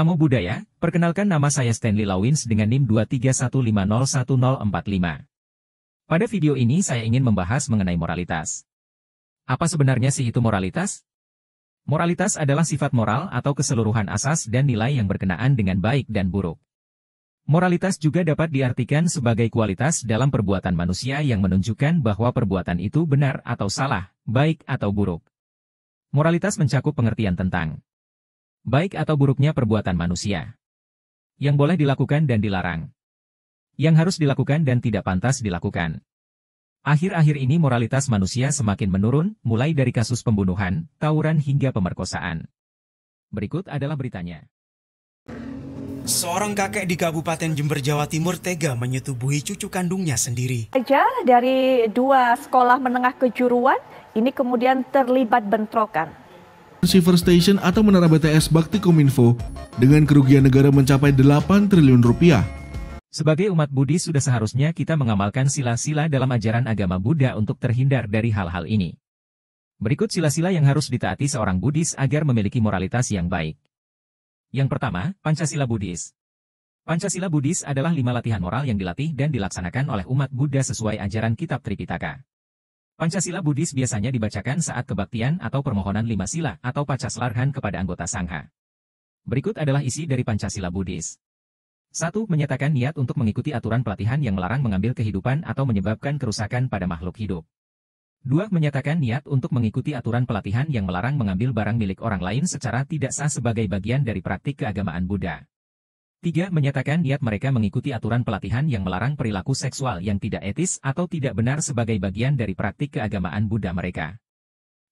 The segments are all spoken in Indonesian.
Namo Buddhaya, perkenalkan nama saya Stanley Lawins dengan NIM 231501045. Pada video ini saya ingin membahas mengenai moralitas. Apa sebenarnya sih itu moralitas? Moralitas adalah sifat moral atau keseluruhan asas dan nilai yang berkenaan dengan baik dan buruk. Moralitas juga dapat diartikan sebagai kualitas dalam perbuatan manusia yang menunjukkan bahwa perbuatan itu benar atau salah, baik atau buruk. Moralitas mencakup pengertian tentang Baik atau buruknya perbuatan manusia. Yang boleh dilakukan dan dilarang. Yang harus dilakukan dan tidak pantas dilakukan. Akhir-akhir ini moralitas manusia semakin menurun, mulai dari kasus pembunuhan, tawuran hingga pemerkosaan. Berikut adalah beritanya. Seorang kakek di Kabupaten Jember, Jawa Timur tega menyetubuhi cucu kandungnya sendiri. Aja dari dua sekolah menengah kejuruan, ini kemudian terlibat bentrokan. Silver Station atau Menara BTS Bakti Kominfo dengan kerugian negara mencapai 8 triliun rupiah. Sebagai umat Budi sudah seharusnya kita mengamalkan sila-sila dalam ajaran agama Buddha untuk terhindar dari hal-hal ini. Berikut sila-sila yang harus ditaati seorang Buddhis agar memiliki moralitas yang baik. Yang pertama, Pancasila Buddhis. Pancasila Buddhis adalah lima latihan moral yang dilatih dan dilaksanakan oleh umat Buddha sesuai ajaran Kitab Tripitaka. Pancasila Buddhis biasanya dibacakan saat kebaktian atau permohonan lima sila atau pacaslarhan kepada anggota Sangha. Berikut adalah isi dari Pancasila Buddhis. 1. Menyatakan niat untuk mengikuti aturan pelatihan yang melarang mengambil kehidupan atau menyebabkan kerusakan pada makhluk hidup. 2. Menyatakan niat untuk mengikuti aturan pelatihan yang melarang mengambil barang milik orang lain secara tidak sah sebagai bagian dari praktik keagamaan Buddha. 3. Menyatakan niat mereka mengikuti aturan pelatihan yang melarang perilaku seksual yang tidak etis atau tidak benar sebagai bagian dari praktik keagamaan Buddha mereka.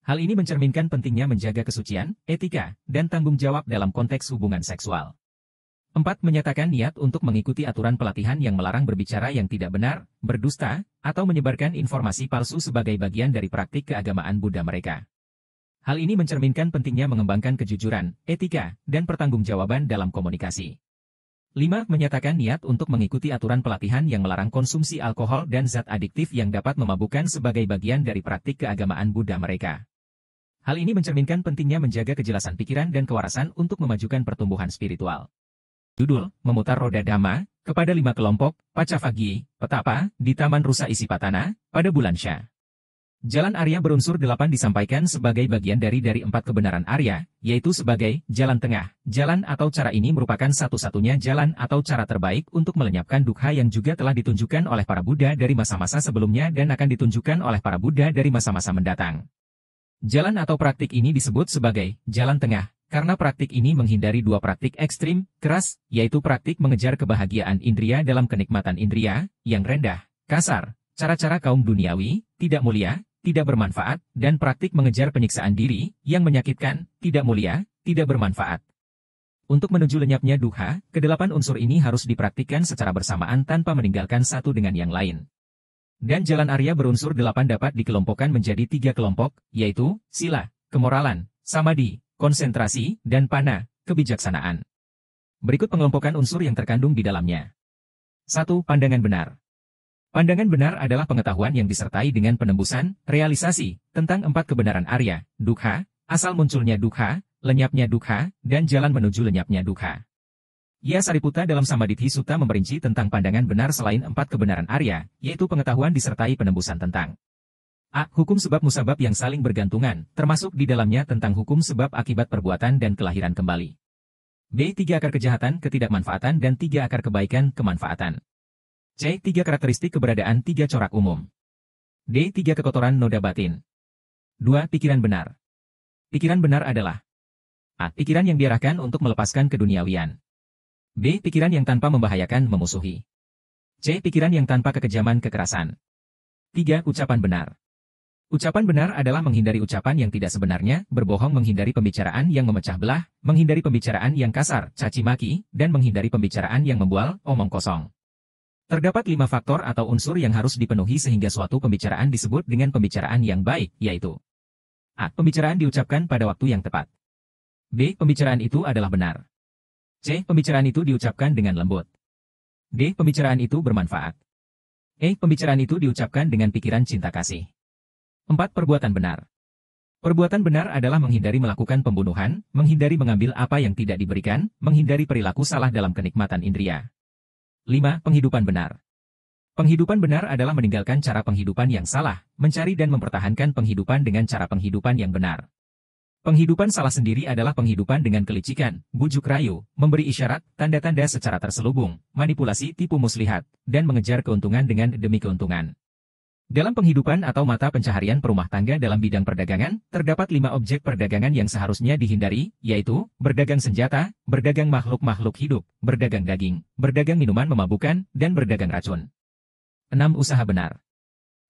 Hal ini mencerminkan pentingnya menjaga kesucian, etika, dan tanggung jawab dalam konteks hubungan seksual. 4. Menyatakan niat untuk mengikuti aturan pelatihan yang melarang berbicara yang tidak benar, berdusta, atau menyebarkan informasi palsu sebagai bagian dari praktik keagamaan Buddha mereka. Hal ini mencerminkan pentingnya mengembangkan kejujuran, etika, dan pertanggungjawaban dalam komunikasi. Lima menyatakan niat untuk mengikuti aturan pelatihan yang melarang konsumsi alkohol dan zat adiktif yang dapat memabukkan sebagai bagian dari praktik keagamaan Buddha mereka. Hal ini mencerminkan pentingnya menjaga kejelasan pikiran dan kewarasan untuk memajukan pertumbuhan spiritual. Judul, Memutar Roda Dhamma, kepada lima kelompok, Pacavagi, Petapa, di Taman Rusa Isipatana, pada bulan Syah. Jalan Arya berunsur delapan disampaikan sebagai bagian dari dari empat kebenaran Arya, yaitu sebagai jalan tengah. Jalan atau cara ini merupakan satu-satunya jalan atau cara terbaik untuk melenyapkan dukha yang juga telah ditunjukkan oleh para Buddha dari masa-masa sebelumnya dan akan ditunjukkan oleh para Buddha dari masa-masa mendatang. Jalan atau praktik ini disebut sebagai jalan tengah, karena praktik ini menghindari dua praktik ekstrim, keras, yaitu praktik mengejar kebahagiaan indria dalam kenikmatan indria, yang rendah, kasar, cara-cara kaum duniawi, tidak mulia, tidak bermanfaat, dan praktik mengejar penyiksaan diri, yang menyakitkan, tidak mulia, tidak bermanfaat. Untuk menuju lenyapnya duha, kedelapan unsur ini harus dipraktikkan secara bersamaan tanpa meninggalkan satu dengan yang lain. Dan jalan Arya berunsur delapan dapat dikelompokkan menjadi tiga kelompok, yaitu, sila, kemoralan, samadhi, konsentrasi, dan pana, kebijaksanaan. Berikut pengelompokan unsur yang terkandung di dalamnya. 1. Pandangan benar Pandangan benar adalah pengetahuan yang disertai dengan penembusan, realisasi, tentang empat kebenaran Arya, Dukha, asal munculnya Dukha, lenyapnya Dukha, dan jalan menuju lenyapnya Dukha. Ia Sariputa dalam Samadithi Sutta memerinci tentang pandangan benar selain empat kebenaran Arya, yaitu pengetahuan disertai penembusan tentang A. Hukum sebab musabab yang saling bergantungan, termasuk di dalamnya tentang hukum sebab akibat perbuatan dan kelahiran kembali. B. Tiga akar kejahatan, ketidakmanfaatan dan tiga akar kebaikan, kemanfaatan. C. Tiga karakteristik keberadaan tiga corak umum. D. Tiga kekotoran noda batin. 2. Pikiran benar. Pikiran benar adalah A. Pikiran yang diarahkan untuk melepaskan keduniawian. B. Pikiran yang tanpa membahayakan memusuhi. C. Pikiran yang tanpa kekejaman kekerasan. 3. Ucapan benar. Ucapan benar adalah menghindari ucapan yang tidak sebenarnya, berbohong menghindari pembicaraan yang memecah belah, menghindari pembicaraan yang kasar, caci maki, dan menghindari pembicaraan yang membual, omong kosong. Terdapat lima faktor atau unsur yang harus dipenuhi sehingga suatu pembicaraan disebut dengan pembicaraan yang baik, yaitu A. Pembicaraan diucapkan pada waktu yang tepat. B. Pembicaraan itu adalah benar. C. Pembicaraan itu diucapkan dengan lembut. D. Pembicaraan itu bermanfaat. E. Pembicaraan itu diucapkan dengan pikiran cinta kasih. 4. Perbuatan benar. Perbuatan benar adalah menghindari melakukan pembunuhan, menghindari mengambil apa yang tidak diberikan, menghindari perilaku salah dalam kenikmatan indria. 5. Penghidupan benar Penghidupan benar adalah meninggalkan cara penghidupan yang salah, mencari dan mempertahankan penghidupan dengan cara penghidupan yang benar. Penghidupan salah sendiri adalah penghidupan dengan kelicikan, bujuk rayu, memberi isyarat, tanda-tanda secara terselubung, manipulasi tipu muslihat, dan mengejar keuntungan dengan demi keuntungan. Dalam penghidupan atau mata pencaharian perumah tangga dalam bidang perdagangan, terdapat lima objek perdagangan yang seharusnya dihindari, yaitu berdagang senjata, berdagang makhluk-makhluk hidup, berdagang daging, berdagang minuman memabukan, dan berdagang racun. 6. Usaha benar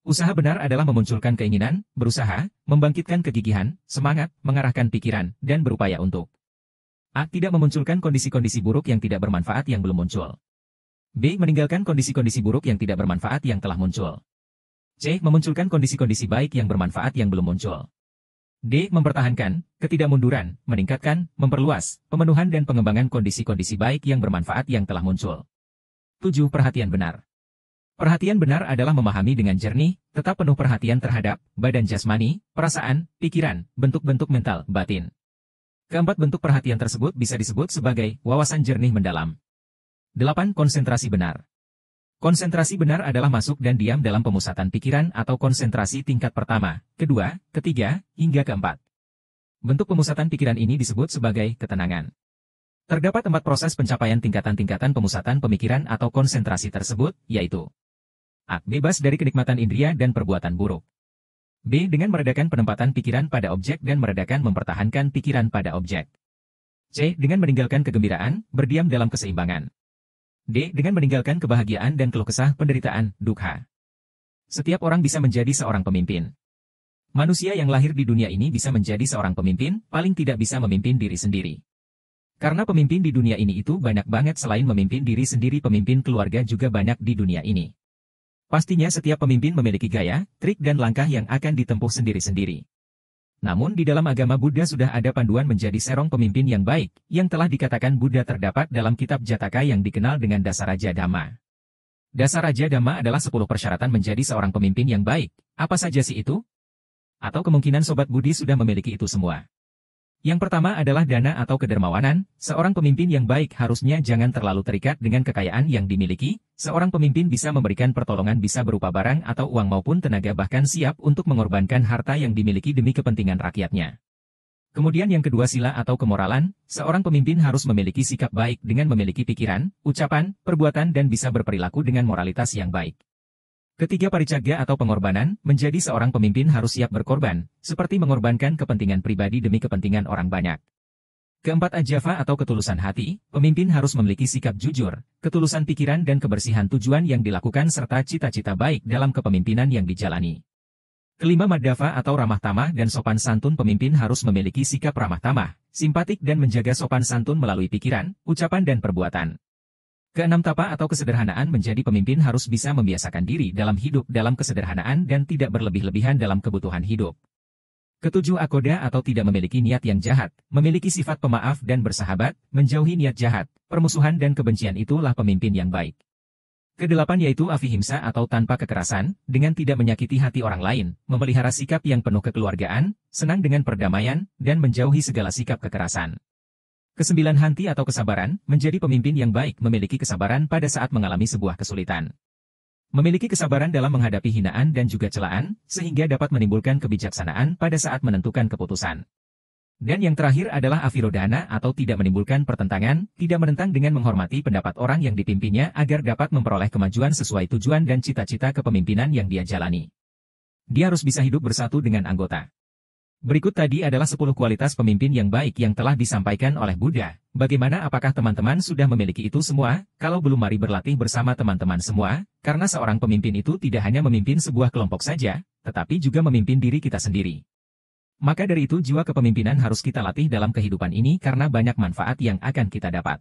Usaha benar adalah memunculkan keinginan, berusaha, membangkitkan kegigihan, semangat, mengarahkan pikiran, dan berupaya untuk A. Tidak memunculkan kondisi-kondisi buruk yang tidak bermanfaat yang belum muncul. B. Meninggalkan kondisi-kondisi buruk yang tidak bermanfaat yang telah muncul. C. Memunculkan kondisi-kondisi baik yang bermanfaat yang belum muncul. D. Mempertahankan, ketidakmunduran, meningkatkan, memperluas, pemenuhan dan pengembangan kondisi-kondisi baik yang bermanfaat yang telah muncul. 7. Perhatian benar. Perhatian benar adalah memahami dengan jernih, tetap penuh perhatian terhadap badan jasmani, perasaan, pikiran, bentuk-bentuk mental, batin. Keempat bentuk perhatian tersebut bisa disebut sebagai wawasan jernih mendalam. 8. Konsentrasi benar. Konsentrasi benar adalah masuk dan diam dalam pemusatan pikiran atau konsentrasi tingkat pertama, kedua, ketiga, hingga keempat. Bentuk pemusatan pikiran ini disebut sebagai ketenangan. Terdapat empat proses pencapaian tingkatan-tingkatan pemusatan pemikiran atau konsentrasi tersebut, yaitu A. Bebas dari kenikmatan indria dan perbuatan buruk. B. Dengan meredakan penempatan pikiran pada objek dan meredakan mempertahankan pikiran pada objek. C. Dengan meninggalkan kegembiraan, berdiam dalam keseimbangan. D. Dengan meninggalkan kebahagiaan dan keluh kesah penderitaan, dukha. Setiap orang bisa menjadi seorang pemimpin. Manusia yang lahir di dunia ini bisa menjadi seorang pemimpin, paling tidak bisa memimpin diri sendiri. Karena pemimpin di dunia ini itu banyak banget selain memimpin diri sendiri pemimpin keluarga juga banyak di dunia ini. Pastinya setiap pemimpin memiliki gaya, trik dan langkah yang akan ditempuh sendiri-sendiri. Namun di dalam agama Buddha sudah ada panduan menjadi serong pemimpin yang baik, yang telah dikatakan Buddha terdapat dalam kitab Jataka yang dikenal dengan Dasaraja Dhamma. Dasaraja Dhamma adalah 10 persyaratan menjadi seorang pemimpin yang baik. Apa saja sih itu? Atau kemungkinan Sobat Budi sudah memiliki itu semua. Yang pertama adalah dana atau kedermawanan, seorang pemimpin yang baik harusnya jangan terlalu terikat dengan kekayaan yang dimiliki, seorang pemimpin bisa memberikan pertolongan bisa berupa barang atau uang maupun tenaga bahkan siap untuk mengorbankan harta yang dimiliki demi kepentingan rakyatnya. Kemudian yang kedua sila atau kemoralan, seorang pemimpin harus memiliki sikap baik dengan memiliki pikiran, ucapan, perbuatan dan bisa berperilaku dengan moralitas yang baik. Ketiga parijaga atau pengorbanan, menjadi seorang pemimpin harus siap berkorban, seperti mengorbankan kepentingan pribadi demi kepentingan orang banyak. Keempat ajava atau ketulusan hati, pemimpin harus memiliki sikap jujur, ketulusan pikiran dan kebersihan tujuan yang dilakukan serta cita-cita baik dalam kepemimpinan yang dijalani. Kelima madhava atau ramah tamah dan sopan santun pemimpin harus memiliki sikap ramah tamah, simpatik dan menjaga sopan santun melalui pikiran, ucapan dan perbuatan. Keenam tapa atau kesederhanaan menjadi pemimpin harus bisa membiasakan diri dalam hidup dalam kesederhanaan dan tidak berlebih-lebihan dalam kebutuhan hidup. Ketujuh akoda atau tidak memiliki niat yang jahat, memiliki sifat pemaaf dan bersahabat, menjauhi niat jahat, permusuhan dan kebencian itulah pemimpin yang baik. Kedelapan yaitu afihimsa atau tanpa kekerasan, dengan tidak menyakiti hati orang lain, memelihara sikap yang penuh kekeluargaan, senang dengan perdamaian, dan menjauhi segala sikap kekerasan. Kesembilan hanti atau kesabaran, menjadi pemimpin yang baik memiliki kesabaran pada saat mengalami sebuah kesulitan. Memiliki kesabaran dalam menghadapi hinaan dan juga celaan, sehingga dapat menimbulkan kebijaksanaan pada saat menentukan keputusan. Dan yang terakhir adalah afirodana atau tidak menimbulkan pertentangan, tidak menentang dengan menghormati pendapat orang yang dipimpinnya agar dapat memperoleh kemajuan sesuai tujuan dan cita-cita kepemimpinan yang dia jalani. Dia harus bisa hidup bersatu dengan anggota. Berikut tadi adalah 10 kualitas pemimpin yang baik yang telah disampaikan oleh Buddha. Bagaimana apakah teman-teman sudah memiliki itu semua? Kalau belum mari berlatih bersama teman-teman semua, karena seorang pemimpin itu tidak hanya memimpin sebuah kelompok saja, tetapi juga memimpin diri kita sendiri. Maka dari itu jiwa kepemimpinan harus kita latih dalam kehidupan ini karena banyak manfaat yang akan kita dapat.